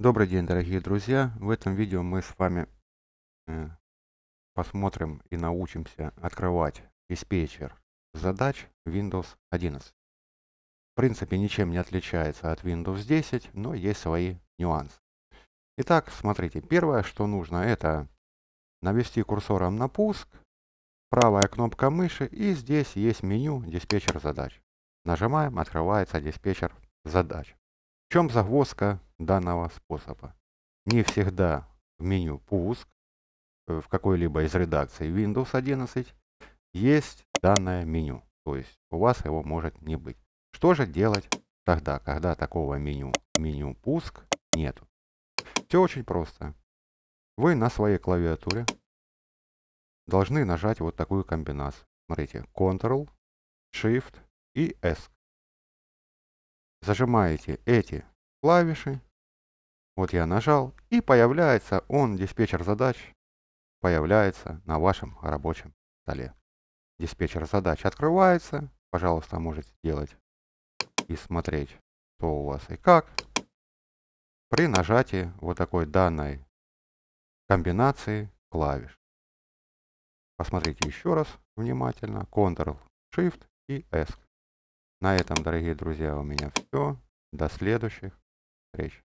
Добрый день, дорогие друзья! В этом видео мы с вами э, посмотрим и научимся открывать диспетчер задач Windows 11. В принципе, ничем не отличается от Windows 10, но есть свои нюансы. Итак, смотрите, первое, что нужно, это навести курсором на пуск, правая кнопка мыши, и здесь есть меню «Диспетчер задач». Нажимаем, открывается диспетчер задач. В чем загвоздка данного способа. Не всегда в меню «Пуск» э, в какой-либо из редакций Windows 11 есть данное меню. То есть у вас его может не быть. Что же делать тогда, когда такого меню, меню «Пуск» нету? Все очень просто. Вы на своей клавиатуре должны нажать вот такую комбинацию. Смотрите, Ctrl, Shift и S. Зажимаете эти клавиши вот я нажал, и появляется он, диспетчер задач, появляется на вашем рабочем столе. Диспетчер задач открывается, пожалуйста, можете делать и смотреть, что у вас и как. При нажатии вот такой данной комбинации клавиш. Посмотрите еще раз внимательно. Ctrl-Shift и S. На этом, дорогие друзья, у меня все. До следующих встреч.